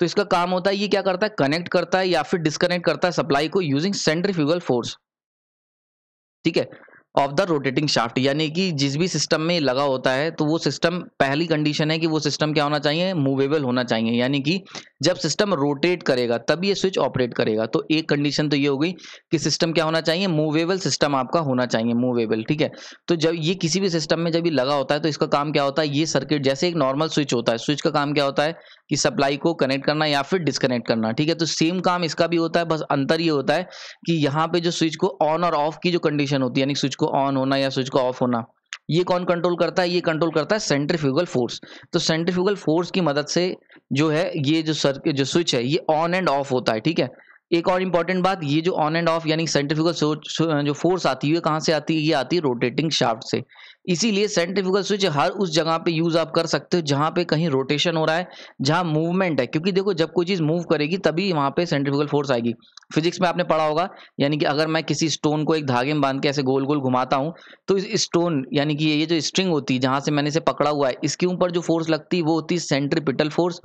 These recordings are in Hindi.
तो इसका काम होता है ये क्या करता है कनेक्ट करता है या फिर डिस्कनेक्ट करता है सप्लाई को यूजिंग सेंट्रीफ्यूगल फोर्स ठीक है ऑफ द रोटेटिंग शाफ्ट यानी कि जिस भी सिस्टम में लगा होता है तो वो सिस्टम पहली कंडीशन है कि वो सिस्टम क्या होना चाहिए मूवेबल होना चाहिए यानी कि जब सिस्टम रोटेट करेगा तब ये स्विच ऑपरेट करेगा तो एक कंडीशन तो ये हो गई कि सिस्टम क्या होना चाहिए मूवेबल सिस्टम आपका होना चाहिए मूवेबल ठीक है तो जब ये किसी भी सिस्टम में जब ये लगा होता है तो इसका काम क्या होता है ये सर्किट जैसे एक नॉर्मल स्विच होता है स्विच का काम क्या होता है कि सप्लाई को कनेक्ट करना या फिर डिसकनेक्ट करना ठीक है तो सेम काम इसका भी होता है बस अंतर ये होता है कि यहाँ पे जो स्विच को ऑन और ऑफ की जो कंडीशन होती है यानी स्विच को ऑन होना या स्विच को ऑफ होना ये कौन कंट्रोल करता है ये कंट्रोल करता है सेंट्रीफ्यूगल फोर्स तो सेंट्रीफ्यूगल फोर्स की मदद से जो है ये जो सर जो स्विच है ये ऑन एंड ऑफ होता है ठीक है एक और इम्पॉर्टेंट बात ये जो ऑन एंड ऑफ यानी सेंट्रिफ्यूगल जो फोर्स आती है कहाँ से आती है ये आती है रोटेटिंग शाफ्ट से इसीलिए सेंट्रिफ्यूगल स्विच हर उस जगह पे यूज आप कर सकते हो जहाँ पे कहीं रोटेशन हो रहा है जहाँ मूवमेंट है क्योंकि देखो जब कोई चीज़ मूव करेगी तभी वहाँ पे सेंट्रिफ्यूगल फोर्स आएगी फिजिक्स में आपने पढ़ा होगा यानी कि अगर मैं किसी स्टोन को एक धागे में बांध के ऐसे गोल गोल घुमाता हूँ तो इस स्टोन यानी कि ये जो स्ट्रिंग होती है जहाँ से मैंने इसे पकड़ा हुआ है इसके ऊपर जो फोर्स लगती है वो होती है सेंट्रीपिटल फोर्स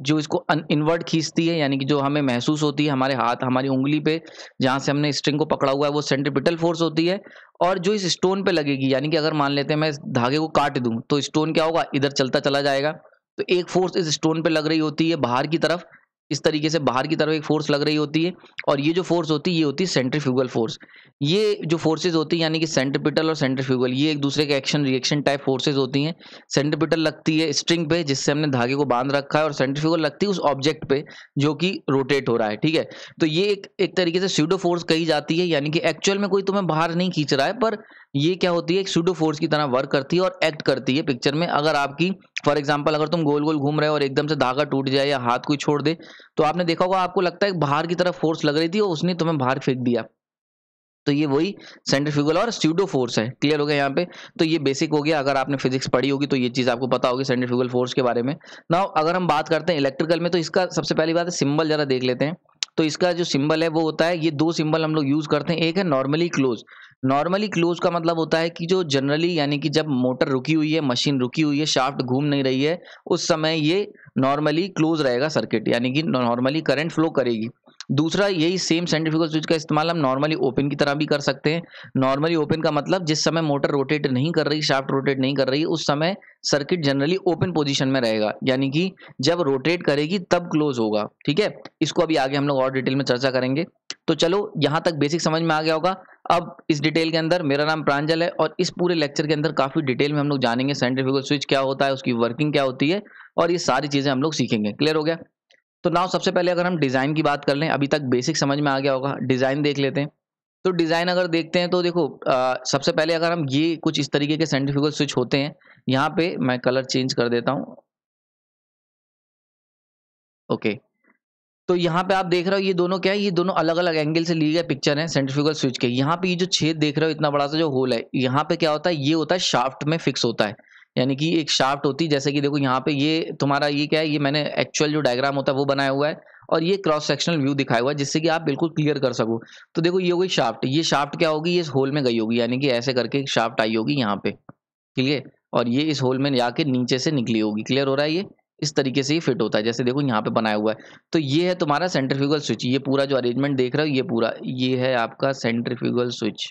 जो इसको इनवर्ड खींचती है यानी कि जो हमें महसूस होती है हमारे हाथ हमारी उंगली पे जहाँ से हमने स्ट्रिंग को पकड़ा हुआ है वो सेंट्रिपिटल फोर्स होती है और जो इस स्टोन पे लगेगी यानी कि अगर मान लेते हैं मैं इस धागे को काट दूँ तो स्टोन क्या होगा इधर चलता चला जाएगा तो एक फोर्स इस स्टोन पे लग रही होती है बाहर की तरफ इस तरीके से बाहर की तरफ एक फोर्स लग रही होती है और ये जो फोर्स होती है ये होती है सेंट्रीफ्यूगल फोर्स ये जो फोर्सेज होती है यानी कि सेंट्रीपिटल और सेंट्रीफ्यूगल ये एक दूसरे के एक्शन रिएक्शन टाइप फोर्सेज होती हैं सेंट्रीपिटल लगती है स्ट्रिंग पे जिससे हमने धागे को बांध रखा है और सेंट्रीफ्यूगल लगती है उस ऑब्जेक्ट पे जो कि रोटेट हो रहा है ठीक है तो ये एक एक तरीके से स्यूडो फोर्स कही जाती है यानी कि एक्चुअल में कोई तुम्हें बाहर नहीं खींच रहा है पर ये क्या होती है एक सूडो फोर्स की तरह वर्क करती है और एक्ट करती है पिक्चर में अगर आपकी फॉर एग्जांपल अगर तुम गोल गोल घूम रहे हो और एकदम से धागा टूट जाए या हाथ कोई छोड़ दे तो आपने देखा होगा आपको लगता है बाहर की तरफ फोर्स लग रही थी और उसने तुम्हें बाहर फेंक दिया तो ये वही सेंट्रीफ्यूगल और स्यूडो फोर्स है क्लियर हो गया यहाँ पे तो ये बेसिक हो गया अगर आपने फिजिक्स पढ़ी होगी तो ये चीज़ आपको पता होगी सेंट्रीफ्यूगल फोर्स के बारे में ना अगर हम बात करते हैं इलेक्ट्रिकल में तो इसका सबसे पहली बात है सिंबल जरा देख लेते हैं तो इसका जो सिंबल है वो होता है ये दो सिंबल हम लोग यूज़ करते हैं एक है नॉर्मली क्लोज नॉर्मली क्लोज का मतलब होता है कि जो जनरली यानी कि जब मोटर रुकी हुई है मशीन रुकी हुई है शाफ्ट घूम नहीं रही है उस समय ये नॉर्मली क्लोज रहेगा सर्किट यानी कि नॉर्मली करंट फ्लो करेगी दूसरा यही सेम सेंट्रीफ्यूगल स्विच का इस्तेमाल हम नॉर्मली ओपन की तरह भी कर सकते हैं नॉर्मली ओपन का मतलब जिस समय मोटर रोटेट नहीं कर रही शाफ्ट रोटेट नहीं कर रही उस समय सर्किट जनरली ओपन पोजीशन में रहेगा यानी कि जब रोटेट करेगी तब क्लोज होगा ठीक है इसको अभी आगे हम लोग और डिटेल में चर्चा करेंगे तो चलो यहाँ तक बेसिक समझ में आ गया होगा अब इस डिटेल के अंदर मेरा नाम प्रांजल है और इस पूरे लेक्चर के अंदर काफ़ी डिटेल में हम लोग जानेंगे सेंट्रीफ्यूगल स्विच क्या होता है उसकी वर्किंग क्या होती है और ये सारी चीज़ें हम लोग सीखेंगे क्लियर हो गया तो नाव सबसे पहले अगर हम डिज़ाइन की बात कर लें अभी तक बेसिक समझ में आ गया होगा डिज़ाइन देख लेते हैं तो डिज़ाइन अगर देखते हैं तो देखो आ, सबसे पहले अगर हम ये कुछ इस तरीके के सेंटिफिकल स्विच होते हैं यहाँ पे मैं कलर चेंज कर देता हूँ ओके तो यहाँ पे आप देख रहे हो ये दोनों क्या है ये दोनों अलग अलग एंगल से लिए गए पिक्चर हैं सेंट्रीफ्यूगल स्विच के यहाँ पे ये जो छेद देख रहे हो इतना बड़ा सा जो होल है यहाँ पे क्या होता है ये होता है शाफ्ट में फिक्स होता है यानी कि एक शाफ्ट होती है जैसे कि देखो यहाँ पे ये तुम्हारा ये क्या है ये मैंने एक्चुअल जो डायग्राम होता है वो बनाया हुआ है और ये क्रॉस सेक्शनल व्यू दिखाया हुआ है जिससे कि आप बिल्कुल क्लियर कर सको तो देखो ये हो गई शाफ्ट ये शाफ्ट क्या होगी ये होल में गई होगी यानी कि ऐसे करके एक शाफ्ट आई होगी यहाँ पे ठीक है और ये इस होल में जाके नीचे से निकली होगी क्लियर हो रहा है ये इस तरीके से ही फिट होता है जैसे देखो यहाँ पे बनाया हुआ है तो ये है तुम्हारा सेंट्रीफ्यूगल स्विच ये पूरा जो अरेंजमेंट देख रहे हो ये पूरा ये है आपका सेंट्रीफ्यूगल स्विच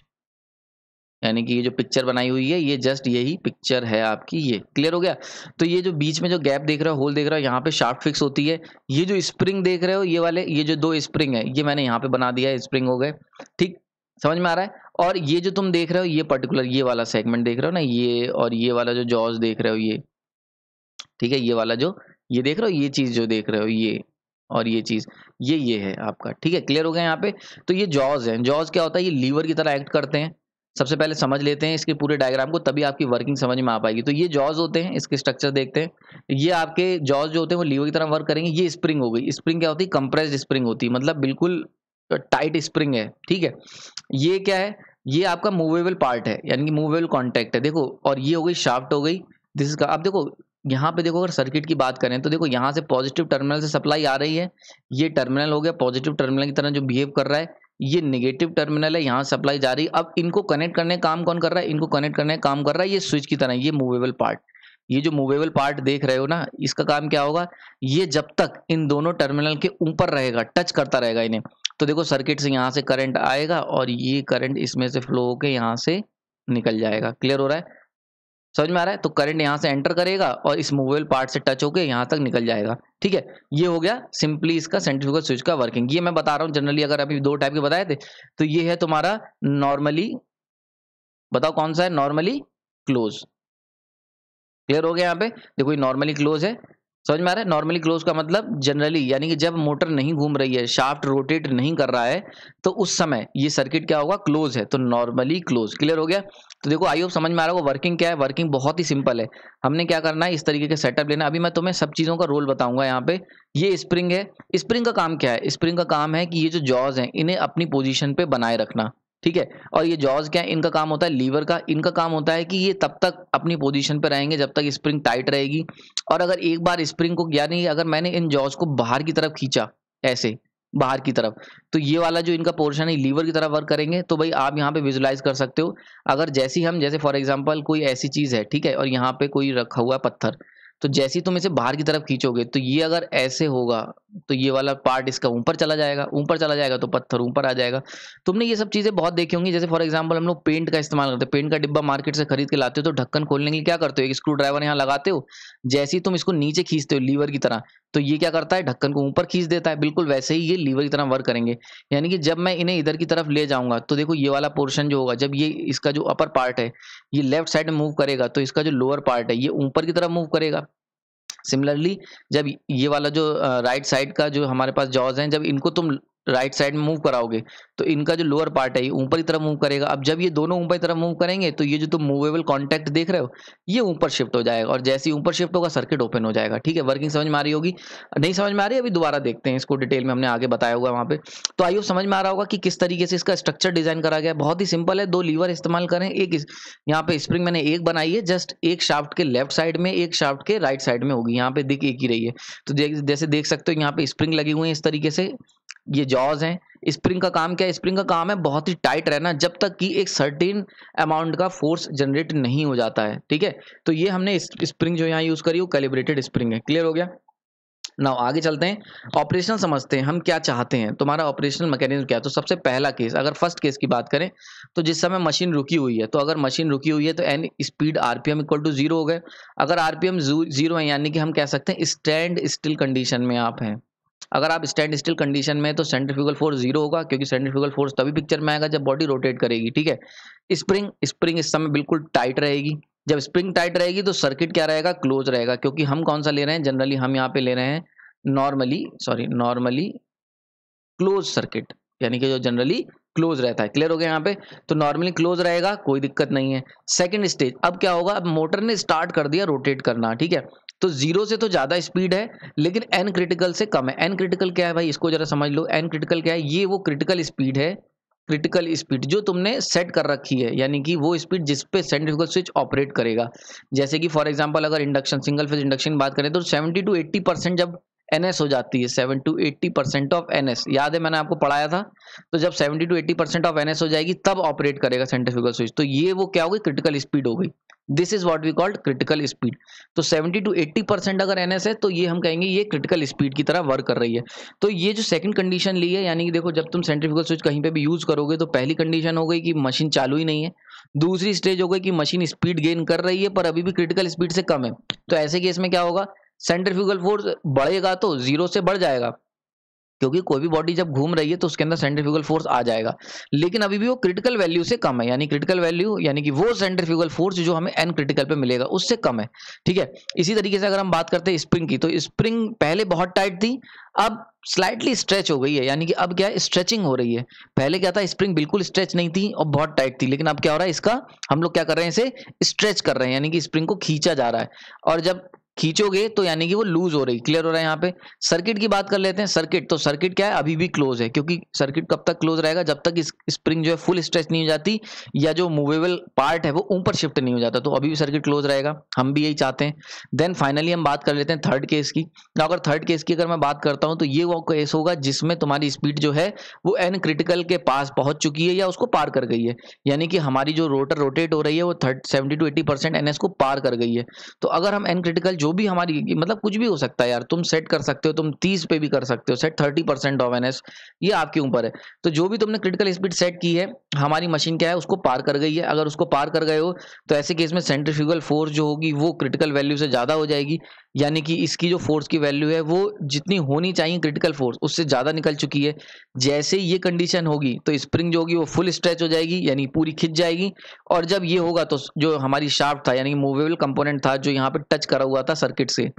यानी कि ये जो पिक्चर बनाई हुई है ये जस्ट यही पिक्चर है आपकी ये क्लियर हो गया तो ये जो बीच में जो गैप देख रहा हो होल देख रहा हो यहाँ पे शार्प फिक्स होती है ये जो स्प्रिंग देख रहे हो ये वाले ये जो दो स्प्रिंग है ये मैंने यहाँ पे बना दिया है स्प्रिंग हो गए ठीक समझ में आ रहा है और ये जो तुम देख रहे हो ये पर्टिकुलर ये वाला सेगमेंट देख रहे हो ना ये और ये वाला जो जॉज देख रहे हो ये ठीक है ये वाला जो ये देख रहे हो ये चीज़ जो देख रहे हो ये और ये चीज़ ये ये है आपका ठीक है क्लियर हो गया यहाँ पे तो ये जॉज है जॉज क्या होता है ये लीवर की तरह एक्ट करते हैं सबसे पहले समझ लेते हैं इसके पूरे डायग्राम को तभी आपकी वर्किंग समझ में आ पाएगी तो ये जॉज होते हैं इसके स्ट्रक्चर देखते हैं ये आपके जॉज जो होते हैं वो लीवर की तरह वर्क करेंगे ये स्प्रिंग हो गई स्प्रिंग क्या होती है कंप्रेस्ड स्प्रिंग होती है मतलब बिल्कुल टाइट स्प्रिंग है ठीक है ये क्या है ये आपका मूवेबल पार्ट है यानी कि मूवेबल कॉन्टैक्ट है देखो और ये हो गई शार्फ्ट हो गई दिस इज का अब देखो यहाँ पे देखो अगर सर्किट की बात करें तो देखो यहाँ से पॉजिटिव टर्मिनल से सप्लाई आ रही है ये टर्मिनल हो गया पॉजिटिव टर्मिनल की तरह जो बिहेव कर रहा है ये नेगेटिव टर्मिनल है यहाँ सप्लाई जा रही अब इनको कनेक्ट करने काम कौन कर रहा है इनको कनेक्ट करने काम कर रहा है ये स्विच की तरह ये मूवेबल पार्ट ये जो मूवेबल पार्ट देख रहे हो ना इसका काम क्या होगा ये जब तक इन दोनों टर्मिनल के ऊपर रहेगा टच करता रहेगा इन्हें तो देखो सर्किट से यहाँ से करंट आएगा और ये करंट इसमें से फ्लो होकर यहाँ से निकल जाएगा क्लियर हो रहा है समझ में आ रहा है तो करंट यहाँ से एंटर करेगा और इस मोबाइल पार्ट से टच होकर यहाँ तक निकल जाएगा ठीक है ये हो गया सिंपली इसका सेंट्रीफ्यूगल स्विच का वर्किंग ये मैं बता रहा हूँ जनरली अगर अभी दो टाइप के बताए थे तो ये है तुम्हारा नॉर्मली बताओ कौन सा है नॉर्मली क्लोज क्लियर हो गया यहाँ पे देखो ये नॉर्मली क्लोज है समझ में आ रहा है नॉर्मली क्लोज का मतलब जनरली यानी कि जब मोटर नहीं घूम रही है शाफ्ट रोटेट नहीं कर रहा है तो उस समय ये सर्किट क्या होगा क्लोज है तो नॉर्मली क्लोज क्लियर हो गया तो देखो आई होप समझ में आ रहा होगा वर्किंग क्या है वर्किंग बहुत ही सिंपल है हमने क्या करना है इस तरीके के सेटअप लेना अभी मैं तुम्हें सब चीज़ों का रोल बताऊंगा यहाँ पे ये स्प्रिंग है स्प्रिंग का काम क्या है स्प्रिंग का काम है कि ये जो जॉज हैं इन्हें अपनी पोजिशन पे बनाए रखना ठीक है और ये जॉज क्या है इनका काम होता है लीवर का इनका काम होता है कि ये तब तक अपनी पोजीशन पे रहेंगे जब तक स्प्रिंग टाइट रहेगी और अगर एक बार स्प्रिंग को यानी अगर मैंने इन जॉज को बाहर की तरफ खींचा ऐसे बाहर की तरफ तो ये वाला जो इनका पोर्शन है लीवर की तरफ वर्क करेंगे तो भाई आप यहाँ पे विजुलाइज कर सकते हो अगर जैसी हम जैसे फॉर एग्जाम्पल कोई ऐसी चीज़ है ठीक है और यहाँ पे कोई रखा हुआ पत्थर तो जैसे ही तुम इसे बाहर की तरफ खींचोगे तो ये अगर ऐसे होगा तो ये वाला पार्ट इसका ऊपर चला जाएगा ऊपर चला जाएगा तो पत्थर ऊपर आ जाएगा तुमने ये सब चीज़ें बहुत देखी होंगी जैसे फॉर एग्जाम्पल हम लोग पेंट का इस्तेमाल करते हैं पेंट का डिब्बा मार्केट से खरीद के लाते हो तो ढक्कन खोलने के लिए क्या करते हो एक स्क्रू ड्राइवर यहाँ लगाते हो जैसे ही तुम इसको नीचे खींचते हो लीवर की तरह तो ये क्या करता है ढक्कन को ऊपर खींच देता है बिल्कुल वैसे ही ये लीवर की तरह वर्क करेंगे यानी कि जब मैं इन्हें इधर की तरफ ले जाऊंगा तो देखो ये वाला पोर्शन जो होगा जब ये इसका जो अपर पार्ट है ये लेफ्ट साइड में मूव करेगा तो इसका जो लोअर पार्ट है ये ऊपर की तरफ मूव करेगा सिमिलरली जब ये वाला जो राइट साइड का जो हमारे पास जॉज हैं जब इनको तुम राइट साइड में मूव कराओगे तो इनका जो लोअर पार्ट है ये ऊपर की तरफ मूव करेगा अब जब ये दोनों ऊपर की तरफ मूव करेंगे तो ये जो तुम मूवेबल कॉन्टैक्ट देख रहे हो ये ऊपर शिफ्ट हो जाएगा और जैसे ही ऊपर शिफ्ट होगा सर्किट ओपन हो जाएगा ठीक है वर्किंग समझ में आ रही होगी नहीं समझ में आ रही अभी दोबारा देखते हैं इसको डिटेल में हमने आगे बताया हुआ वहाँ पे तो आइयो समझ में आ रहा होगा कि किस तरीके से इसका स्ट्रक्चर डिजाइन करा गया बहुत ही सिंपल है दो लीवर इस्तेमाल करें एक यहाँ पे स्प्रिंग मैंने एक बनाई है जस्ट एक शाफ्ट के लेफ्ट साइड में एक शाफ्ट के राइट साइड में होगी यहाँ पे दिख एक ही रही है तो जैसे देख सकते हो यहाँ पे स्प्रिंग लगी हुई है इस तरीके से ये जॉज हैं स्प्रिंग का काम क्या है स्प्रिंग का काम है बहुत ही टाइट रहना जब तक कि एक सर्टेन अमाउंट का फोर्स जनरेट नहीं हो जाता है ठीक है तो ये हमने स्प्रिंग जो यहाँ यूज़ करी वो कैलिब्रेटेड स्प्रिंग है क्लियर हो गया नाउ आगे चलते हैं ऑपरेशनल समझते हैं हम क्या चाहते हैं तुम्हारा ऑपरेशनल मैकेनिज्म क्या है तो सबसे पहला केस अगर फर्स्ट केस की बात करें तो जिस समय मशीन रुकी हुई है तो अगर मशीन रुकी हुई है तो N speed RPM equal to zero हो गए अगर आरपीएम जीरो है यानी कि हम कह सकते हैं स्टैंड स्टिल कंडीशन में आप हैं अगर आप स्टैंड स्टिल कंडीशन में तो सेंट्रीफ्यूगल फोर्स जीरो होगा क्योंकि सेंट्रीफ्यूगल फोर्स तभी पिक्चर में आएगा जब बॉडी रोटेट करेगी ठीक है स्प्रिंग स्प्रिंग इस समय बिल्कुल टाइट रहेगी जब स्प्रिंग टाइट रहेगी तो सर्किट क्या रहेगा क्लोज रहेगा क्योंकि हम कौन सा ले रहे हैं जनरली हम यहाँ पे ले रहे हैं normally sorry normally close circuit यानी कि जो जनरली क्लोज रहता है क्लियर हो गया यहाँ पे तो नॉर्मली क्लोज रहेगा कोई दिक्कत नहीं है सेकंड स्टेज अब क्या होगा अब मोटर ने स्टार्ट कर दिया रोटेट करना ठीक है तो जीरो से तो ज़्यादा स्पीड है लेकिन एन क्रिटिकल से कम है एन क्रिटिकल क्या है भाई इसको ज़रा समझ लो एन क्रिटिकल क्या है ये वो क्रिटिकल स्पीड है क्रिटिकल स्पीड जो तुमने सेट कर रखी है यानी कि वो स्पीड जिस पे सेंट्रिफ्यूगल स्विच ऑपरेट करेगा जैसे कि फॉर एग्जांपल अगर इंडक्शन सिंगल फेज इंडक्शन बात करें तो 70 टू 80 परसेंट जब एनएस हो जाती है seven to eighty percent of N याद है मैंने आपको पढ़ाया था तो जब seventy to eighty percent of N हो जाएगी तब ऑपरेट करेगा सेंट्रीफ्यूगल स्विच तो ये वो क्या हो गई क्रिटिकल स्पीड हो गई this is what we called critical speed तो 70 टू 80 परसेंट अगर एनएस है तो ये हम कहेंगे ये क्रिटिकल स्पीड की तरह वर्क कर रही है तो ये जो सेकंड कंडीशन ली है यानी कि देखो जब तुम सेंट्रीफ्यूगल स्विच कहीं पे भी यूज़ करोगे तो पहली कंडीशन हो गई कि मशीन चालू ही नहीं है दूसरी स्टेज हो गई कि मशीन स्पीड गेन कर रही है पर अभी भी क्रिटिकल स्पीड से कम है तो ऐसे केस में क्या होगा सेंट्रीफ्यूगल फोर्स बढ़ेगा तो जीरो से बढ़ जाएगा क्योंकि कोई भी बॉडी जब घूम रही है तो उसके अंदर सेंट्रीफ्यूगल फोर्स आ जाएगा लेकिन अभी भी वो क्रिटिकल वैल्यू से कम है यानी क्रिटिकल वैल्यू यानी कि वो सेंट्रीफ्यूगल फोर्स जो हमें एन क्रिटिकल पे मिलेगा उससे कम है ठीक है इसी तरीके से अगर हम बात करते हैं स्प्रिंग की तो स्प्रिंग पहले बहुत टाइट थी अब स्लाइटली स्ट्रेच हो गई है यानी कि अब क्या है स्ट्रेचिंग हो रही है पहले क्या था स्प्रिंग बिल्कुल स्ट्रेच नहीं थी और बहुत टाइट थी लेकिन अब क्या हो रहा है इसका हम लोग क्या कर रहे हैं इसे स्ट्रेच कर रहे हैं यानी कि स्प्रिंग को खींचा जा रहा है और जब खींचोगे तो यानी कि वो लूज हो रही क्लियर हो रहा है यहाँ पे सर्किट की बात कर लेते हैं सर्किट तो सर्किट क्या है अभी भी क्लोज है क्योंकि सर्किट कब तक क्लोज रहेगा जब तक स्प्रिंग जो है फुल स्ट्रेच नहीं हो जाती या जो मूवेबल पार्ट है वो ऊपर शिफ्ट नहीं हो जाता तो अभी भी सर्किट क्लोज रहेगा हम भी यही चाहते हैं देन फाइनली हम बात कर लेते हैं थर्ड केस की तो अगर थर्ड केस की अगर मैं बात करता हूँ तो ये वो केस होगा जिसमें तुम्हारी स्पीड जो है वो एन क्रिटिकल के पास पहुंच चुकी है या उसको पार कर गई है यानी कि हमारी जो रोटर रोटेट हो रही है वो third seventy to eighty percent N को पार कर गई है तो अगर हम एन क्रिटिकल जो भी हमारी मतलब कुछ भी हो सकता है यार तुम सेट कर सकते हो तुम तीस पे भी कर सकते हो set thirty percent of N ये आपके ऊपर है तो जो भी तुमने क्रिटिकल स्पीड सेट की है हमारी मशीन क्या है उसको पार कर गई है अगर उसको पार कर गए हो तो ऐसे केस में सेंट्रीफ्यूगल फोर्स जो होगी वो क्रिटिकल वैल्यू से ज़्यादा हो जाएगी यानी कि इसकी जो फोर्स की वैल्यू है वो जितनी होनी चाहिए क्रिटिकल फोर्स उससे ज़्यादा निकल चुकी है जैसे ये कंडीशन होगी तो स्प्रिंग जो होगी वो फुल स्ट्रेच हो जाएगी यानी पूरी खिंच जाएगी और जब ये होगा तो जो हमारी शार्प था यानी मूवेबल कंपोनेंट था जो यहाँ पर टच करा हुआ था सर्किट से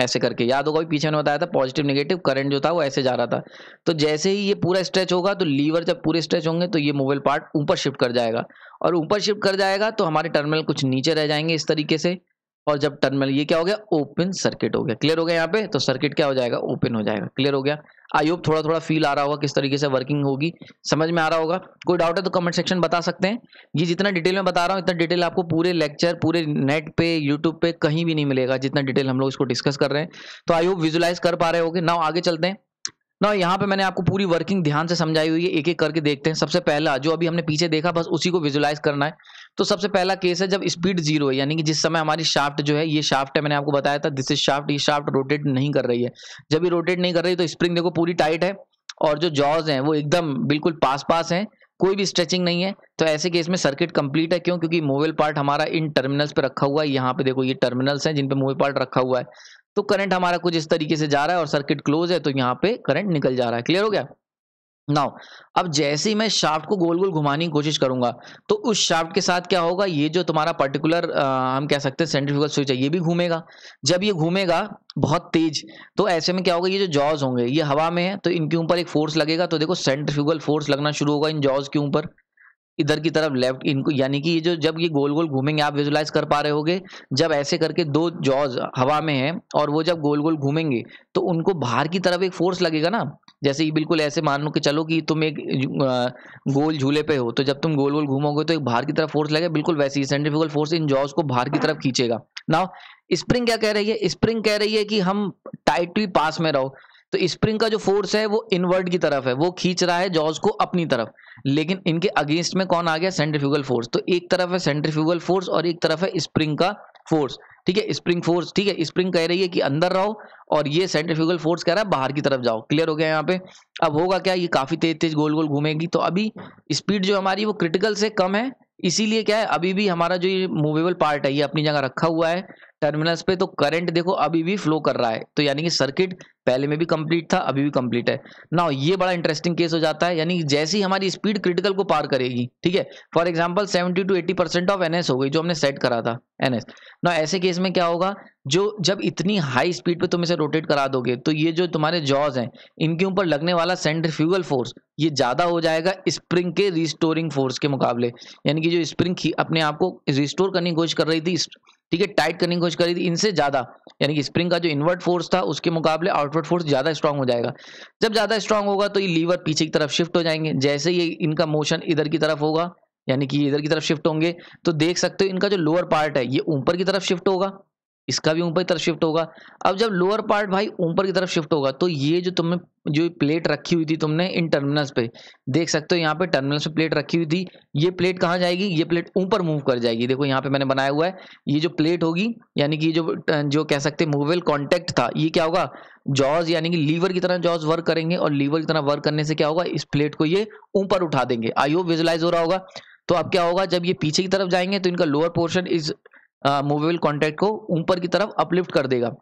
ऐसे करके याद होगा पीछे मैंने बताया था पॉजिटिव नेगेटिव करंट जो था वो ऐसे जा रहा था तो जैसे ही ये पूरा स्ट्रेच होगा तो लीवर जब पूरे स्ट्रेच होंगे तो ये मोबाइल पार्ट ऊपर शिफ्ट कर जाएगा और ऊपर शिफ्ट कर जाएगा तो हमारे टर्मिनल कुछ नीचे रह जाएंगे इस तरीके से और जब टर्मिनल ये क्या हो गया ओपन सर्किट हो गया क्लियर हो गया यहाँ पे तो सर्किट क्या हो जाएगा ओपन हो जाएगा क्लियर हो गया आई होप थोड़ा थोड़ा फील आ रहा होगा किस तरीके से वर्किंग होगी समझ में आ रहा होगा कोई डाउट है तो कमेंट सेक्शन बता सकते हैं ये जितना डिटेल में बता रहा हूँ इतना डिटेल आपको पूरे लेक्चर पूरे नेट पे यूट्यूब पे कहीं भी नहीं मिलेगा जितना डिटेल हम लोग इसको डिस्कस कर रहे हैं तो आई होप विजुलाइज कर पा रहे होगे नाव आगे चलते हैं ना यहाँ पे मैंने आपको पूरी वर्किंग ध्यान से समझाई हुई है एक एक करके देखते हैं सबसे पहला जो अभी हमने पीछे देखा बस उसी को विजुलाइज करना है तो सबसे पहला केस है जब स्पीड जीरो है यानी कि जिस समय हमारी शाफ्ट जो है ये शाफ्ट है मैंने आपको बताया था दिस इज शाफ्ट ये शाफ्ट रोटेट नहीं कर रही है जब ये रोटेट नहीं कर रही तो स्प्रिंग देखो पूरी टाइट है और जो जॉज है वो एकदम बिल्कुल पास पास है कोई भी स्ट्रेचिंग नहीं है तो ऐसे केस में सर्किट कंप्लीट है क्यों क्योंकि मोबाइल पार्ट हमारा इन टर्मिनल्स पे रखा हुआ है यहाँ पे देखो ये टर्मिनल्स हैं जिन पे मोबाइल पार्ट रखा हुआ है तो करंट हमारा कुछ इस तरीके से जा रहा है और सर्किट क्लोज है तो यहाँ पे करंट निकल जा रहा है क्लियर हो गया नाउ अब जैसे ही मैं शाफ्ट को गोल गोल घुमाने की कोशिश करूंगा तो उस शाफ्ट के साथ क्या होगा ये जो तुम्हारा पर्टिकुलर हम कह सकते हैं सेंट्रीफ्यूगल स्विच है ये भी घूमेगा जब ये घूमेगा बहुत तेज तो ऐसे में क्या होगा ये जो जॉज होंगे ये हवा में है तो इनके ऊपर एक फोर्स लगेगा तो देखो सेंट्रीफ्यूगल फोर्स लगना शुरू होगा इन जॉज के ऊपर इधर की तरफ लेफ्ट इनको यानी कि ये जो जब ये गोल गोल घूमेंगे आप विजुलाइज कर पा रहे होंगे जब ऐसे करके दो जॉज हवा में है और वो जब गोल गोल घूमेंगे तो उनको बाहर की तरफ एक फोर्स लगेगा ना जैसे ये बिल्कुल ऐसे मान लो कि चलो कि तुम एक गोल झूले पे हो तो जब तुम गोल गोल घूमोगे तो एक बाहर की तरफ फोर्स लगेगा बिल्कुल वैसे ही सेंट्रीफ्यूगल फोर्स इन जॉज को बाहर की तरफ खींचेगा ना स्प्रिंग क्या कह रही है स्प्रिंग कह रही है कि हम टाइटली पास में रहो तो स्प्रिंग का जो फोर्स है वो इनवर्ड की तरफ है वो खींच रहा है जॉज को अपनी तरफ लेकिन इनके अगेंस्ट में कौन आ गया सेंट्रीफ्यूगल फोर्स तो एक तरफ है सेंट्रीफ्यूगल फोर्स और एक तरफ है स्प्रिंग का फोर्स ठीक है स्प्रिंग फोर्स ठीक है स्प्रिंग कह रही है कि अंदर रहो और ये सेंट्रीफ्यूगल फोर्स कह रहा है बाहर की तरफ जाओ क्लियर हो गया यहाँ पे अब होगा क्या ये काफी तेज तेज गोल गोल घूमेगी तो अभी स्पीड जो हमारी वो क्रिटिकल से कम है इसीलिए क्या है अभी भी हमारा जो ये मूवेबल पार्ट है ये अपनी जगह रखा हुआ है टर्मिनल्स पे तो करंट देखो अभी भी फ्लो कर रहा है तो यानी कि सर्किट पहले में भी कंप्लीट था अभी भी कंप्लीट है ना ये बड़ा इंटरेस्टिंग केस हो जाता है यानी जैसे ही हमारी स्पीड क्रिटिकल को पार करेगी ठीक है for example seventy to 80 percent of NS हो गई जो हमने सेट करा था एनएस ना ऐसे केस में क्या होगा जो जब इतनी हाई स्पीड पे तुम इसे रोटेट करा दोगे तो ये जो तुम्हारे जॉज हैं इनके ऊपर लगने वाला सेंट्रीफ्यूगल फोर्स ये ज़्यादा हो जाएगा स्प्रिंग के रिस्टोरिंग फोर्स के मुकाबले यानी कि जो स्प्रिंग अपने आप को रिस्टोर करने की कोशिश कर रही थी ठीक है टाइट करने की कोशिश करी थी इनसे ज्यादा यानी कि स्प्रिंग का जो इनवर्ट फोर्स था उसके मुकाबले आउटवर्ट फोर्स ज्यादा स्ट्रांग हो जाएगा जब ज्यादा स्ट्रांग होगा तो ये लीवर पीछे की तरफ शिफ्ट हो जाएंगे जैसे ये इनका मोशन इधर की तरफ होगा यानी कि इधर की तरफ शिफ्ट होंगे तो देख सकते हो इनका जो लोअर पार्ट है ये ऊपर की तरफ शिफ्ट होगा इसका भी ऊपर की तरफ शिफ्ट होगा अब जब लोअर पार्ट भाई ऊपर की तरफ शिफ्ट होगा तो ये जो तुमने जो प्लेट रखी हुई थी तुमने इन टर्मिनल्स पे देख सकते हो यहाँ पे टर्मिनल्स पे प्लेट रखी हुई थी ये प्लेट कहाँ जाएगी ये प्लेट ऊपर मूव कर जाएगी देखो यहाँ पे मैंने बनाया हुआ है ये जो प्लेट होगी यानी कि जो जो कह सकते हैं मूवेबल कॉन्टेक्ट था ये क्या होगा जॉज यानी कि लीवर की तरह जॉज वर्क करेंगे और लीवर की तरह वर्क करने से क्या होगा इस प्लेट को ये ऊपर उठा देंगे आई होप विजुलाइज हो रहा होगा तो अब क्या होगा जब ये पीछे की तरफ जाएंगे तो इनका lower portion is movable contact को ऊपर की तरफ अपलिफ्ट कर देगा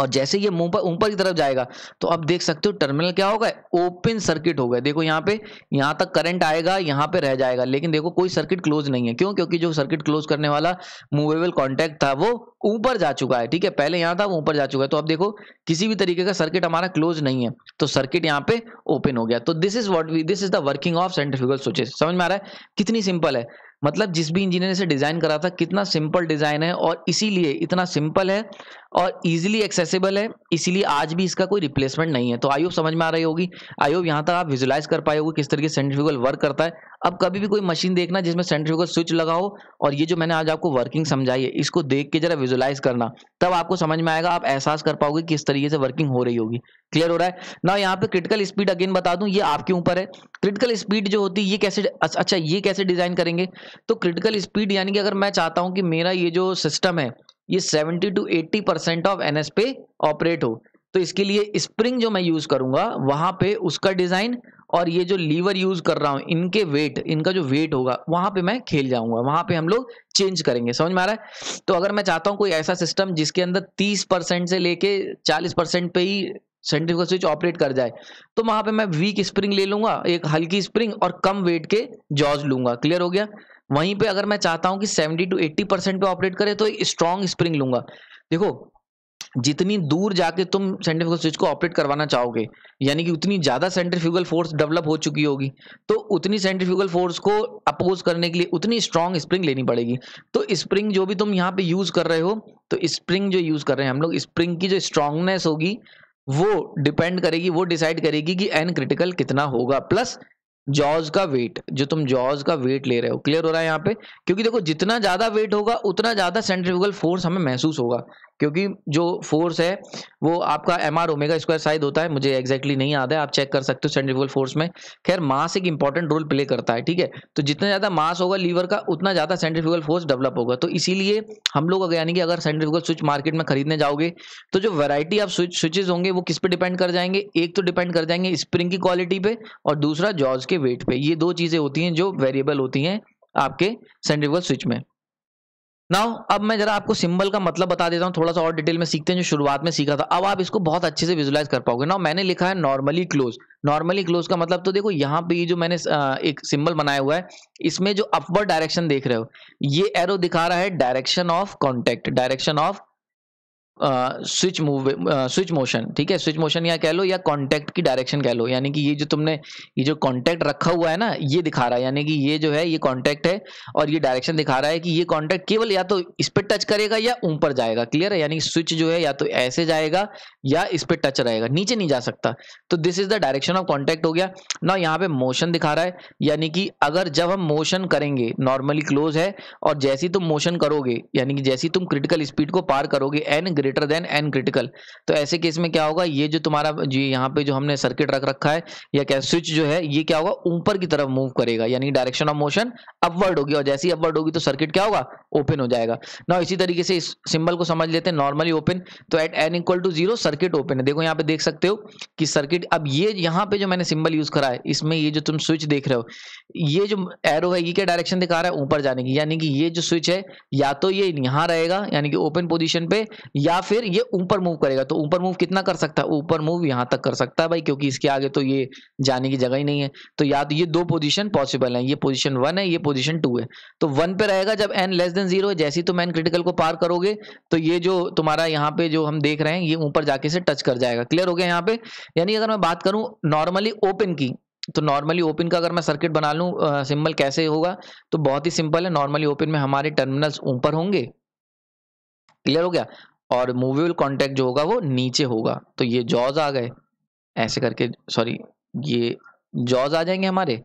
और जैसे ये मुंह पर ऊपर की तरफ जाएगा तो अब देख सकते हो टर्मिनल क्या होगा ओपन सर्किट होगा देखो यहाँ पे यहाँ तक करंट आएगा यहाँ पे रह जाएगा लेकिन देखो कोई सर्किट क्लोज नहीं है क्यों क्योंकि जो सर्किट क्लोज करने वाला मूवेबल कॉन्टैक्ट था वो ऊपर जा चुका है ठीक है पहले यहाँ था वो ऊपर जा चुका है तो अब देखो किसी भी तरीके का सर्किट हमारा क्लोज नहीं है तो सर्किट यहाँ पे ओपन हो गया तो this is what this is the working of centrifugal switches समझ में आ रहा है कितनी सिंपल है मतलब जिस भी इंजीनियर ने इसे डिज़ाइन करा था कितना सिंपल डिज़ाइन है और इसीलिए इतना सिंपल है और इजीली एक्सेसिबल है इसीलिए आज भी इसका कोई रिप्लेसमेंट नहीं है तो आई होप समझ में आ रही होगी आई होप यहाँ तक आप विजुलाइज कर पाए होगी किस तरीके से वर्क करता है अब कभी भी कोई मशीन देखना जिसमें सेंट्रिफ्यूगल स्विच लगाओ और ये जो मैंने आज आपको वर्किंग समझाई है इसको देख के जरा विजुलाइज करना तब आपको समझ में आएगा आप एहसास कर पाओगे किस तरीके से वर्किंग हो रही होगी क्लियर हो रहा है ना यहाँ पे क्रिटिकल स्पीड अगेन बता दूं ये आपके ऊपर है क्रिटिकल स्पीड जो होती है ये कैसे अच्छा ये कैसे डिजाइन करेंगे तो क्रिटिकल स्पीड यानी कि अगर मैं चाहता हूं कि मेरा ये जो सिस्टम है ये 70 टू 80 परसेंट ऑफ एनएस पे ऑपरेट हो तो इसके लिए स्प्रिंग जो मैं यूज़ करूंगा वहां पे उसका डिज़ाइन और ये जो लीवर यूज़ कर रहा हूं इनके वेट इनका जो वेट होगा वहां पे मैं खेल जाऊंगा वहां पे हम लोग चेंज करेंगे समझ में आ रहा है तो अगर मैं चाहता हूं कोई ऐसा सिस्टम जिसके अंदर 30 परसेंट से लेके 40 परसेंट पे ही सेंट्रिफल स्विच ऑपरेट कर जाए तो वहां पे मैं वीक स्प्रिंग ले लूंगा एक हल्की स्प्रिंग और कम वेट के जॉज लूंगा क्लियर हो गया वहीं पे अगर मैं चाहता हूँ कि 70 टू 80 परसेंट पे ऑपरेट करे तो एक स्ट्रॉन्ग स्प्रिंग लूंगा देखो जितनी दूर जाके तुम सेंट्रीफ्यूगल स्विच को ऑपरेट करवाना चाहोगे यानी कि उतनी ज़्यादा सेंट्रीफ्यूगल फोर्स डेवलप हो चुकी होगी तो उतनी सेंट्रीफ्यूगल फोर्स को अपोज करने के लिए उतनी स्ट्रांग स्प्रिंग लेनी पड़ेगी तो स्प्रिंग जो भी तुम यहाँ पे यूज़ कर रहे हो तो स्प्रिंग जो यूज़ कर रहे हैं हम लोग स्प्रिंग की जो स्ट्रांगनेस होगी वो डिपेंड करेगी वो डिसाइड करेगी कि एन क्रिटिकल कितना होगा प्लस जॉज का वेट जो तुम जॉज का वेट ले रहे हो क्लियर हो रहा है यहाँ पे क्योंकि देखो जितना ज्यादा वेट होगा उतना ज्यादा सेंट्रिफ्यूगल फोर्स हमें महसूस होगा क्योंकि जो फोर्स है वो आपका M R omega square size होता है मुझे एक्जैक्टली exactly नहीं आता है आप चेक कर सकते हो सेंट्रीफ्यूगल फोर्स में खैर मास एक इंपॉर्टेंट रोल प्ले करता है ठीक है तो जितना ज़्यादा मास होगा लीवर का उतना ज़्यादा सेंट्रीफ्यूगल फोर्स डेवलप होगा तो इसीलिए हम लोग अगर यानी कि अगर सेंट्रीफ्यूगल स्विच मार्केट में खरीदने जाओगे तो जो वैरायटी ऑफ स्विच स्विचेज होंगे वो किस पे डिपेंड कर जाएंगे एक तो डिपेंड कर जाएंगे स्प्रिंग की क्वालिटी पे और दूसरा जॉज के वेट पे ये दो चीज़ें होती हैं जो वेरिएबल होती हैं आपके सेंट्रीफ्यूगल स्विच में नाउ अब मैं जरा आपको सिंबल का मतलब बता देता हूँ थोड़ा सा और डिटेल में सीखते हैं जो शुरुआत में सीखा था अब आप इसको बहुत अच्छे से विजुलाइज कर पाओगे ना मैंने लिखा है नॉर्मली क्लोज नॉर्मली क्लोज का मतलब तो देखो यहाँ पे जो मैंने एक सिंबल बनाया हुआ है इसमें जो अपवर्ड डायरेक्शन देख रहे हो ये एरो दिखा रहा है direction of contact direction of switch move switch motion ठीक है स्विच मोशन या कह लो या कॉन्टेक्ट की डायरेक्शन कह लो यानी कि ये जो तुमने ये जो कॉन्टेक्ट रखा हुआ है ना ये दिखा रहा है यानी कि ये जो है ये कॉन्टेक्ट है और ये डायरेक्शन दिखा रहा है कि ये कॉन्टेक्ट केवल या तो इस पर टच करेगा या ऊपर जाएगा क्लियर है यानी स्विच जो है या तो ऐसे जाएगा या इस पर टच रहेगा नीचे नहीं जा सकता तो this is the direction of contact हो गया ना यहाँ पे मोशन दिखा रहा है यानी कि अगर जब हम मोशन करेंगे नॉर्मली क्लोज है और जैसी तुम मोशन करोगे यानी कि जैसी तुम क्रिटिकल स्पीड को पार करोगे N greater than N critical तो ऐसे केस में क्या होगा ये जो तुम्हारा जी यहाँ पे जो हमने सर्किट रख रखा है या क्या स्विच जो है ये क्या होगा ऊपर की तरफ मूव करेगा यानी डायरेक्शन ऑफ मोशन अपवर्ड होगी और जैसी अपवर्ड होगी तो सर्किट क्या होगा ओपन हो जाएगा ना इसी तरीके से इस सिंबल को समझ लेते हैं नॉर्मली ओपन तो at N equal to zero circuit open है देखो यहाँ पे देख सकते हो कि सर्किट अब ये यहाँ पे जो मैंने सिंबल यूज करा है इसमें ये जो तुम स्विच देख रहे हो ये जो एरो है ये क्या डायरेक्शन दिखा रहा है ऊपर जाने की यानी कि ये जो स्विच है या तो ये यहाँ रहेगा यानी कि ओपन पोजिशन पे या या फिर ये ऊपर मूव करेगा तो ऊपर मूव कितना कर सकता है ऊपर मूव यहाँ तक कर सकता है भाई क्योंकि इसके आगे तो ये जाने की जगह ही नहीं है तो या तो ये दो पोजीशन पॉसिबल है ये पोजीशन वन है ये पोजीशन टू है तो वन पे रहेगा जब एन लेस देन जीरो है जैसे तुम एन क्रिटिकल को पार करोगे तो ये जो तुम्हारा यहाँ पे जो हम देख रहे हैं ये ऊपर जाके से टच कर जाएगा क्लियर हो गया यहाँ पे यानी अगर मैं बात करूँ नॉर्मली ओपन की तो नॉर्मली ओपन का अगर मैं सर्किट बना लूं सिंबल कैसे होगा तो बहुत ही सिंपल है नॉर्मली ओपन में हमारे टर्मिनल्स ऊपर होंगे क्लियर हो गया और मूवेबल कॉन्टैक्ट जो होगा वो नीचे होगा तो ये जॉज आ गए ऐसे करके सॉरी ये जॉज आ जाएंगे हमारे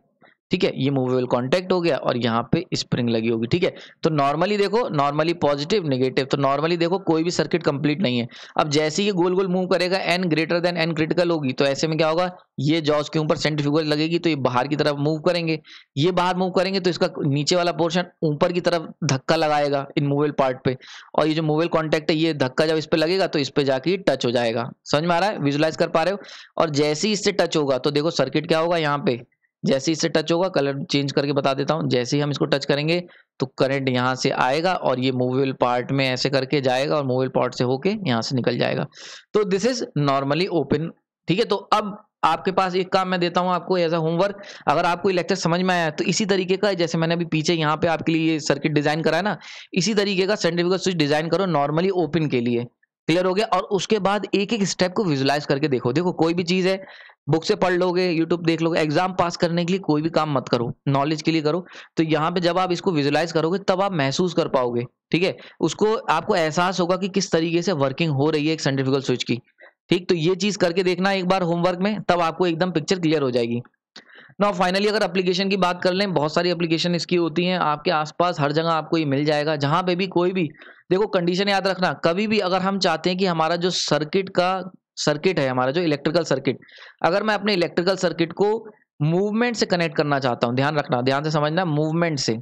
ठीक है ये मूवेबल कॉन्टैक्ट हो गया और यहाँ पे स्प्रिंग लगी होगी ठीक है तो नॉर्मली देखो नॉर्मली पॉजिटिव नेगेटिव तो नॉर्मली देखो कोई भी सर्किट कंप्लीट नहीं है अब जैसे ही गोल गोल मूव करेगा N greater than N critical होगी तो ऐसे में क्या होगा ये जॉज के ऊपर सेंट्रीफ्यूगल लगेगी तो ये बाहर की तरफ मूव करेंगे ये बाहर मूव करेंगे तो इसका नीचे वाला पोर्शन ऊपर की तरफ धक्का लगाएगा इन मूवेबल पार्ट पे और ये जो मूवेबल कॉन्टैक्ट है ये धक्का जब इस पर लगेगा तो इस पर जाके टच हो जाएगा समझ में आ रहा है विजुलाइज कर पा रहे हो और जैसे ही इससे टच होगा तो देखो सर्किट क्या होगा यहाँ पे जैसे इससे टच होगा कलर चेंज करके बता देता हूँ जैसे ही हम इसको टच करेंगे तो करंट यहाँ से आएगा और ये मूवेबल पार्ट में ऐसे करके जाएगा और मूवेबल पार्ट से होके यहाँ से निकल जाएगा तो दिस इज नॉर्मली ओपन ठीक है तो अब आपके पास एक काम मैं देता हूँ आपको एज अ होमवर्क अगर आपको ये लेक्चर समझ में आया तो इसी तरीके का जैसे मैंने अभी पीछे यहाँ पे आपके लिए ये सर्किट डिजाइन करा है ना इसी तरीके का सेंट्रीफ्यूगल स्विच डिजाइन करो नॉर्मली ओपन के लिए क्लियर हो गया और उसके बाद एक एक स्टेप को विजुलाइज करके देखो देखो कोई भी चीज़ है बुक से पढ़ लोगे यूट्यूब देख लोगे एग्जाम पास करने के लिए कोई भी काम मत करो नॉलेज के लिए करो तो यहाँ पे जब आप इसको विजुलाइज करोगे तब आप महसूस कर पाओगे ठीक है उसको आपको एहसास होगा कि किस तरीके से वर्किंग हो रही है एक सेंट्रिफिकल स्विच की ठीक तो ये चीज करके देखना एक बार होमवर्क में तब आपको एकदम पिक्चर क्लियर हो जाएगी ना फाइनली अगर एप्लीकेशन की बात कर लें बहुत सारी एप्लीकेशन इसकी होती हैं आपके आसपास हर जगह आपको ये मिल जाएगा जहाँ पे भी कोई भी देखो कंडीशन याद रखना कभी भी अगर हम चाहते हैं कि हमारा जो सर्किट का सर्किट है हमारा जो इलेक्ट्रिकल सर्किट अगर मैं अपने इलेक्ट्रिकल सर्किट को मूवमेंट से कनेक्ट करना चाहता हूँ ध्यान रखना ध्यान से समझना मूवमेंट से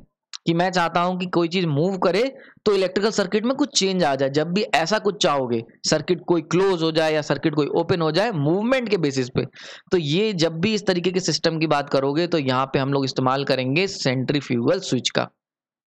कि मैं चाहता हूं कि कोई चीज मूव करे तो इलेक्ट्रिकल सर्किट में कुछ चेंज आ जाए जब भी ऐसा कुछ चाहोगे सर्किट कोई क्लोज हो जाए या सर्किट कोई ओपन हो जाए मूवमेंट के बेसिस पे तो ये जब भी इस तरीके के सिस्टम की बात करोगे तो यहाँ पे हम लोग इस्तेमाल करेंगे सेंट्री स्विच का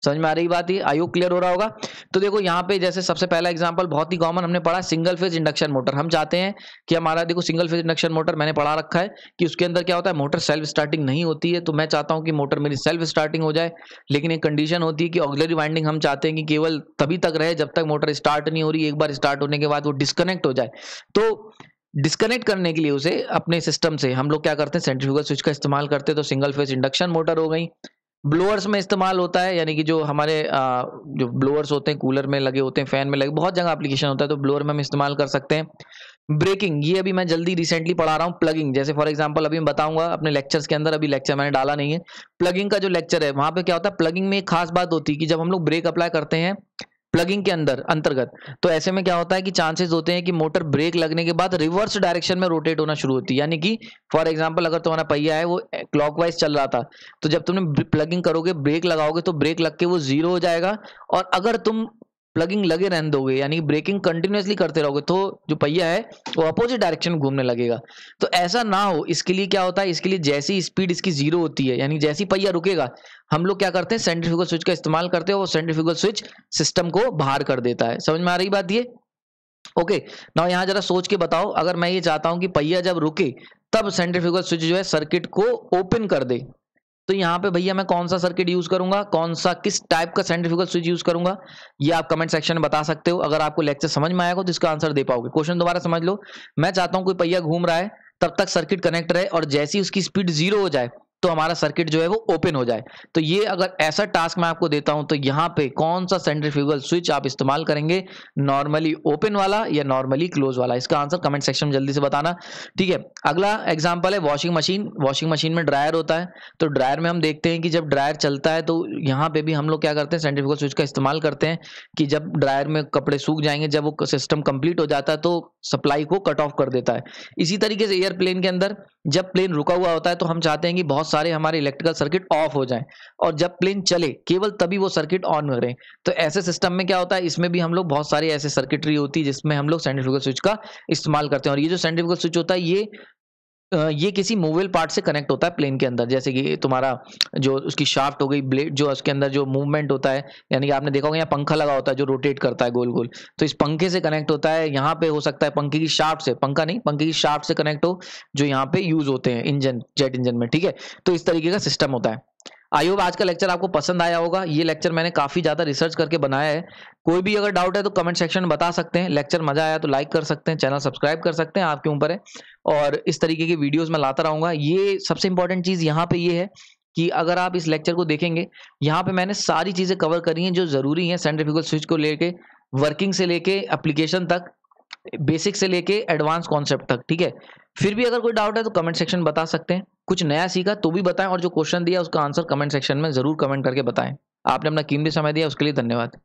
समझ में आ रही बात ही आयु क्लियर हो रहा होगा तो देखो यहाँ पे जैसे सबसे पहला एग्जांपल बहुत ही कॉमन हमने पढ़ा सिंगल फेज इंडक्शन मोटर हम चाहते हैं कि हमारा देखो सिंगल फेज इंडक्शन मोटर मैंने पढ़ा रखा है कि उसके अंदर क्या होता है मोटर सेल्फ स्टार्टिंग नहीं होती है तो मैं चाहता हूँ कि मोटर मेरी सेल्फ स्टार्टिंग हो जाए लेकिन एक कंडीशन होती है कि ऑगलरी वाइंडिंग हम चाहते हैं कि केवल तभी तक रहे जब तक मोटर स्टार्ट नहीं हो रही एक बार स्टार्ट होने के बाद वो डिस्कनेक्ट हो जाए तो डिस्कनेक्ट करने के लिए उसे अपने सिस्टम से हम लोग क्या करते हैं सेंट्रीफ्यूगल स्विच का इस्तेमाल करते हैं तो सिंगल फेज इंडक्शन मोटर हो गई ब्लोअर्स में इस्तेमाल होता है यानी कि जो हमारे जो ब्लोअर्स होते हैं कूलर में लगे होते हैं फैन में लगे बहुत जगह एप्लीकेशन होता है तो ब्लोअर में हम इस्तेमाल कर सकते हैं ब्रेकिंग ये अभी मैं जल्दी रिसेंटली पढ़ा रहा हूँ प्लगिंग जैसे फॉर एग्जांपल अभी मैं बताऊंगा अपने लेक्चर्स के अंदर अभी लेक्चर मैंने डाला नहीं है प्लगिंग का जो लेक्चर है वहाँ पे क्या होता है प्लगिंग में एक खास बात होती है कि जब हम लोग ब्रेक अप्लाई करते हैं प्लगिंग के अंदर अंतर्गत तो ऐसे में क्या होता है कि चांसेस होते हैं कि मोटर ब्रेक लगने के बाद रिवर्स डायरेक्शन में रोटेट होना शुरू होती है यानी कि फॉर एग्जाम्पल अगर तुम्हारा पहिया है वो क्लॉकवाइज चल रहा था तो जब तुमने प्लगिंग करोगे ब्रेक लगाओगे तो ब्रेक लग के वो जीरो हो जाएगा और अगर तुम प्लगिंग लगे रहने दोगे यानी ब्रेकिंग कंटिन्यूसली करते रहोगे तो जो पहिया है वो अपोजिट डायरेक्शन में घूमने लगेगा तो ऐसा ना हो इसके लिए क्या होता है इसके लिए जैसी स्पीड इसकी जीरो होती है यानी जैसी पहिया रुकेगा हम लोग क्या करते हैं सेंट्रीफ्यूगल स्विच का इस्तेमाल करते हैं वो सेंट्रीफ्यूगल स्विच सिस्टम को बाहर कर देता है समझ में आ रही बात ये ओके ना यहाँ जरा सोच के बताओ अगर मैं ये चाहता हूँ कि पहिया जब रुके तब सेंट्रीफ्यूगल स्विच जो है सर्किट को ओपन कर दे तो यहाँ पे भैया मैं कौन सा सर्किट यूज करूंगा कौन सा किस टाइप का सेंट्रीफ्यूगल स्विच यूज करूंगा ये आप कमेंट सेक्शन में बता सकते हो अगर आपको लेक्चर समझ में आएगा तो इसका आंसर दे पाओगे क्वेश्चन दोबारा समझ लो मैं चाहता हूँ कोई पहिया घूम रहा है तब तक सर्किट कनेक्ट रहे और जैसी उसकी स्पीड जीरो हो जाए तो हमारा सर्किट जो है वो ओपन हो जाए तो ये अगर ऐसा टास्क मैं आपको देता हूं तो यहां पे कौन सा सेंट्रीफ्यूगल स्विच आप इस्तेमाल करेंगे नॉर्मली ओपन वाला या नॉर्मली क्लोज वाला इसका आंसर कमेंट सेक्शन में जल्दी से बताना ठीक है अगला एग्जाम्पल है वॉशिंग मशीन वॉशिंग मशीन में ड्रायर होता है तो ड्रायर में हम देखते हैं कि जब ड्रायर चलता है तो यहां पर भी हम लोग क्या करते हैं सेंट्रीफ्यूगल स्विच का इस्तेमाल करते हैं कि जब ड्रायर में कपड़े सूख जाएंगे जब वो सिस्टम कंप्लीट हो जाता है तो सप्लाई को कट ऑफ कर देता है इसी तरीके से एयरप्लेन के अंदर जब प्लेन रुका हुआ होता है तो हम चाहते हैं कि बहुत बहुत सारे हमारे इलेक्ट्रिकल सर्किट ऑफ हो जाएं और जब प्लेन चले केवल तभी वो सर्किट ऑन करें तो ऐसे सिस्टम में क्या होता है इसमें भी हम लोग बहुत सारी ऐसे सर्किटरी होती है जिसमें हम लोग सेंट्रीफ्यूगल स्विच का इस्तेमाल करते हैं और ये जो सेंट्रीफ्यूगल स्विच होता है ये ये किसी मूवेबल पार्ट से कनेक्ट होता है प्लेन के अंदर जैसे कि तुम्हारा जो उसकी शाफ्ट हो गई ब्लेड जो उसके अंदर जो मूवमेंट होता है यानी कि आपने देखा होगा यहाँ पंखा लगा होता है जो रोटेट करता है गोल गोल तो इस पंखे से कनेक्ट होता है यहाँ पे हो सकता है पंखे की शाफ्ट से पंखा नहीं पंखे की शाफ्ट से कनेक्ट हो जो यहाँ पे यूज होते हैं इंजन जेट इंजन में ठीक है तो इस तरीके का सिस्टम होता है आई होप आज का लेक्चर आपको पसंद आया होगा ये लेक्चर मैंने काफ़ी ज़्यादा रिसर्च करके बनाया है कोई भी अगर डाउट है तो कमेंट सेक्शन में बता सकते हैं लेक्चर मज़ा आया तो लाइक कर सकते हैं चैनल सब्सक्राइब कर सकते हैं आपके ऊपर है और इस तरीके की वीडियोज़ में लाता रहूंगा ये सबसे इंपॉर्टेंट चीज़ यहाँ पे ये है कि अगर आप इस लेक्चर को देखेंगे यहाँ पे मैंने सारी चीज़ें कवर करी हैं जो ज़रूरी हैं सेंट्रिफिकल स्विच को लेके वर्किंग से लेके एप्लीकेशन तक बेसिक से लेके एडवांस कॉन्सेप्ट तक ठीक है फिर भी अगर कोई डाउट है तो कमेंट सेक्शन बता सकते हैं कुछ नया सीखा तो भी बताएं और जो क्वेश्चन दिया उसका आंसर कमेंट सेक्शन में ज़रूर कमेंट करके बताएं आपने अपना कीमती समय दिया उसके लिए धन्यवाद